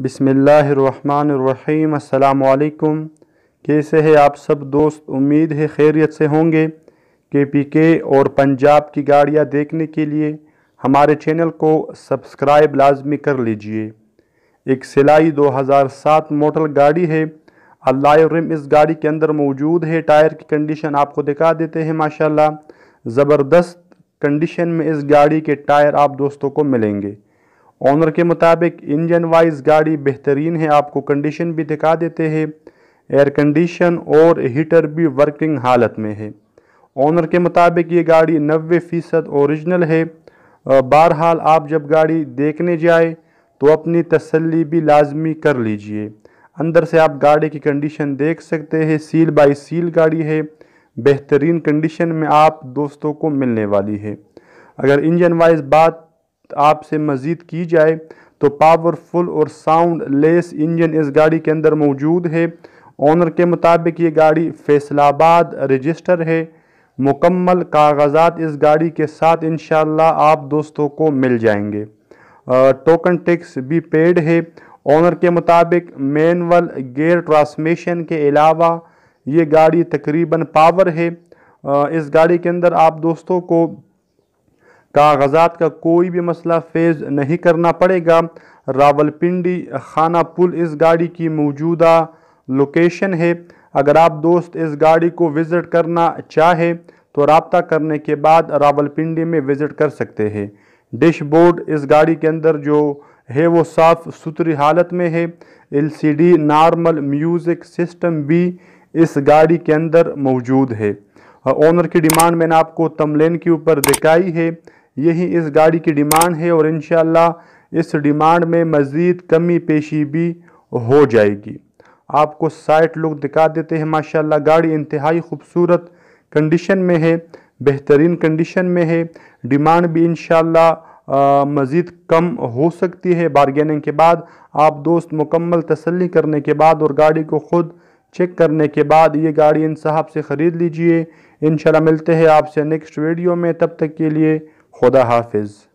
बिसमीम् अल्लाम कैसे है आप सब दोस्त उम्मीद है खैरियत से होंगे के पी के और पंजाब की गाड़ियाँ देखने के लिए हमारे चैनल को सब्सक्राइब लाजमी कर लीजिए एक सिलाई 2007 मॉडल गाड़ी है अल्लाह रिम इस गाड़ी के अंदर मौजूद है टायर की कंडीशन आपको दिखा देते हैं माशाल्लाह ज़बरदस्त कंडीशन में इस गाड़ी के टायर आप दोस्तों को मिलेंगे ऑनर के मुताबिक इंजन वाइज गाड़ी बेहतरीन है आपको कंडीशन भी दिखा देते हैं एयर कंडीशन और हीटर भी वर्किंग हालत में है ऑनर के मुताबिक ये गाड़ी नबे फ़ीसद औरिजनल है बहरहाल आप जब गाड़ी देखने जाए तो अपनी तसल्ली भी लाजमी कर लीजिए अंदर से आप गाड़ी की कंडीशन देख सकते हैं सील बाई सील गाड़ी है बेहतरीन कंडीशन में आप दोस्तों को मिलने वाली है अगर इंजन वाइज बात आपसे मज़ीद की जाए तो पावरफुल और साउंड लेस इंजन इस गाड़ी के अंदर मौजूद है ऑनर के मुताबिक ये गाड़ी फैसलाबाद रजिस्टर है मुकम्मल कागजात इस गाड़ी के साथ इन आप दोस्तों को मिल जाएंगे टोकन टैक्स भी पेड है ऑनर के मुताबिक मैनुअल गेयर ट्रांसमिशन के अलावा ये गाड़ी तकरीबन पावर है इस गाड़ी के अंदर आप दोस्तों को कागजात का कोई भी मसला फेज नहीं करना पड़ेगा रावलपिंडी खाना पुल इस गाड़ी की मौजूदा लोकेशन है अगर आप दोस्त इस गाड़ी को विज़िट करना चाहे तो रबता करने के बाद रावलपिंडी में विज़िट कर सकते हैं डिशबोर्ड इस गाड़ी के अंदर जो है वो साफ़ सुथरी हालत में है एलसीडी नॉर्मल म्यूज़िक सिस्टम भी इस गाड़ी के अंदर मौजूद है ओनर की डिमांड मैंने आपको तमलेन के ऊपर दिखाई है यही इस गाड़ी की डिमांड है और इन इस डिमांड में मज़ीद कमी पेशी भी हो जाएगी आपको साइट लुक दिखा देते हैं माशाल्लाह गाड़ी इंतहाई खूबसूरत कंडीशन में है बेहतरीन कंडीशन में है डिमांड भी इन मज़ीद कम हो सकती है बारगेनिंग के बाद आप दोस्त मुकम्मल तसल्ली करने के बाद और गाड़ी को ख़ुद चेक करने के बाद ये गाड़ी इन साहब से ख़रीद लीजिए इन मिलते हैं आपसे नेक्स्ट वीडियो में तब तक के लिए खुदा हाफिज़